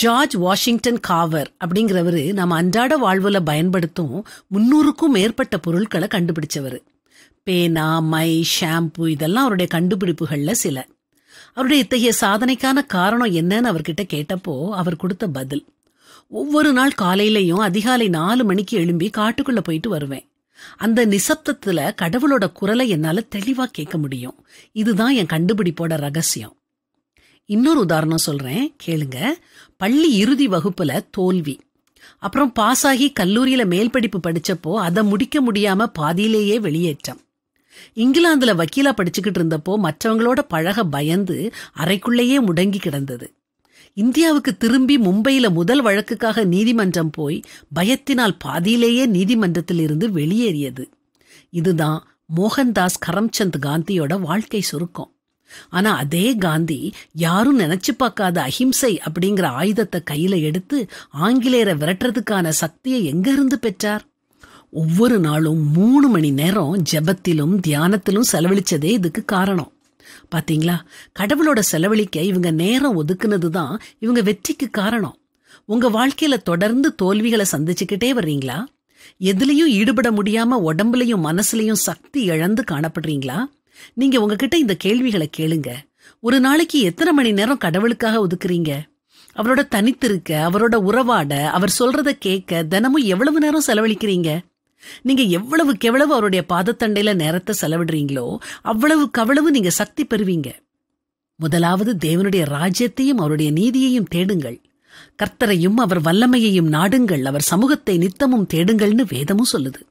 George Washington காவர் அப்படிங்கிறவரு நம்ம அன்றாட வாழ்வில் பயன்படுத்தும் முன்னூறுக்கும் மேற்பட்ட பொருட்களை கண்டுபிடிச்சவர் பேனா மை ஷாம்பு இதெல்லாம் அவருடைய கண்டுபிடிப்புகளில் சில அவருடைய இத்தகைய சாதனைக்கான காரணம் என்னன்னு அவர்கிட்ட கேட்டப்போ அவர் கொடுத்த பதில் ஒவ்வொரு நாள் காலையிலையும் அதிகாலை நாலு மணிக்கு எழும்பி காட்டுக்குள்ளே போயிட்டு வருவேன் அந்த நிசப்தத்தில் கடவுளோட குரலை என்னால் தெளிவாக கேட்க முடியும் இதுதான் என் கண்டுபிடிப்போட ரகசியம் இன்னொரு உதாரணம் சொல்கிறேன் கேளுங்க பள்ளி இறுதி வகுப்பில் தோல்வி அப்புறம் பாஸ் ஆகி கல்லூரியில் மேல் படிப்பு படிச்சப்போ அதை முடிக்க முடியாமல் பாதியிலேயே வெளியேற்றம் இங்கிலாந்தில் வக்கீலா படிச்சுக்கிட்டு இருந்தப்போ மற்றவங்களோட பழக பயந்து அறைக்குள்ளேயே முடங்கி கிடந்தது இந்தியாவுக்கு திரும்பி மும்பையில் முதல் வழக்குக்காக நீதிமன்றம் போய் பயத்தினால் பாதியிலேயே நீதிமன்றத்தில் இருந்து வெளியேறியது இதுதான் மோகன்தாஸ் கரம்சந்த் காந்தியோட வாழ்க்கை சுருக்கம் ஆனா அதே காந்தி யாரும் நினைச்சு பார்க்காத அஹிம்சை அப்படிங்கிற ஆயுதத்தை கையில எடுத்து ஆங்கிலேயரை விரட்டுறதுக்கான சக்தியை எங்க இருந்து பெற்றார் ஒவ்வொரு நாளும் மூணு மணி நேரம் ஜெபத்திலும் தியானத்திலும் செலவழிச்சதே இதுக்கு காரணம் பாத்தீங்களா கடவுளோட செலவழிக்க இவங்க நேரம் ஒதுக்குனது தான் இவங்க வெற்றிக்கு காரணம் உங்க வாழ்க்கையில தொடர்ந்து தோல்விகளை சந்திச்சுக்கிட்டே வர்றீங்களா எதுலையும் ஈடுபட முடியாம உடம்புலையும் மனசுலையும் சக்தி இழந்து காணப்படுறீங்களா நீங்க உங்ககிட்ட இந்த கேள்விகளை கேளுங்க ஒரு நாளைக்கு எத்தனை மணி நேரம் கடவுளுக்காக ஒதுக்குறீங்க அவரோட தனித்திருக்க அவரோட உறவாட அவர் சொல்றத கேட்க தினமும் எவ்வளவு நேரம் செலவழிக்கிறீங்க நீங்க எவ்வளவு கெவளவு அவருடைய பாதத்தண்டையில நேரத்தை செலவிடுறீங்களோ அவ்வளவு கவளவு நீங்க சக்தி பெறுவீங்க முதலாவது தேவனுடைய ராஜ்யத்தையும் அவருடைய நீதியையும் தேடுங்கள் கர்த்தரையும் அவர் வல்லமையையும் நாடுங்கள் அவர் சமூகத்தை நித்தமும் தேடுங்கள்னு வேதமும் சொல்லுது